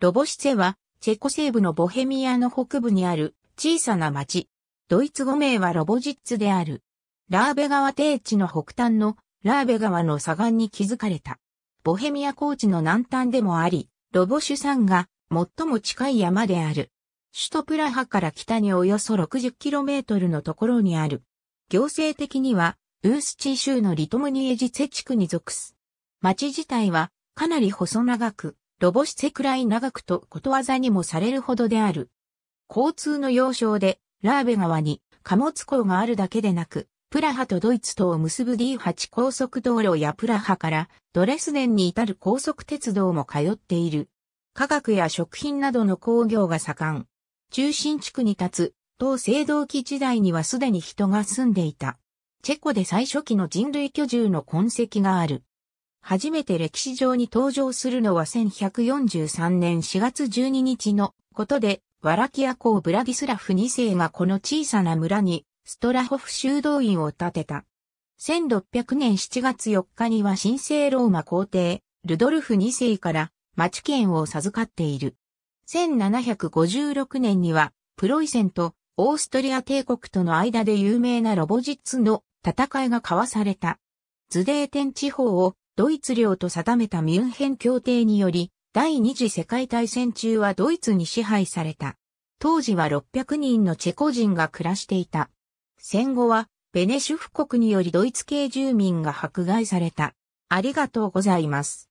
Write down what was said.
ロボシツェは、チェコ西部のボヘミアの北部にある小さな町。ドイツ語名はロボジッツである。ラーベ川低地の北端のラーベ川の左岸に築かれた。ボヘミア高地の南端でもあり、ロボシュ山が最も近い山である。首都プラハから北におよそ 60km のところにある。行政的には、ウースチー州のリトムニエジツェ地区に属す。町自体はかなり細長く、ロボシセクライ長くとことわざにもされるほどである。交通の要衝で、ラーベ川に貨物港があるだけでなく、プラハとドイツとを結ぶ D8 高速道路やプラハからドレスデンに至る高速鉄道も通っている。科学や食品などの工業が盛ん。中心地区に立つ、東青銅器時代にはすでに人が住んでいた。チェコで最初期の人類居住の痕跡がある。初めて歴史上に登場するのは1143年4月12日のことで、ワラキア公ブラディスラフ2世がこの小さな村にストラホフ修道院を建てた。1600年7月4日には神聖ローマ皇帝、ルドルフ2世から町権を授かっている。1756年には、プロイセンとオーストリア帝国との間で有名なロボジッツの戦いが交わされた。ズデーテン地方をドイツ領と定めたミュンヘン協定により、第二次世界大戦中はドイツに支配された。当時は600人のチェコ人が暮らしていた。戦後は、ベネシュフ国によりドイツ系住民が迫害された。ありがとうございます。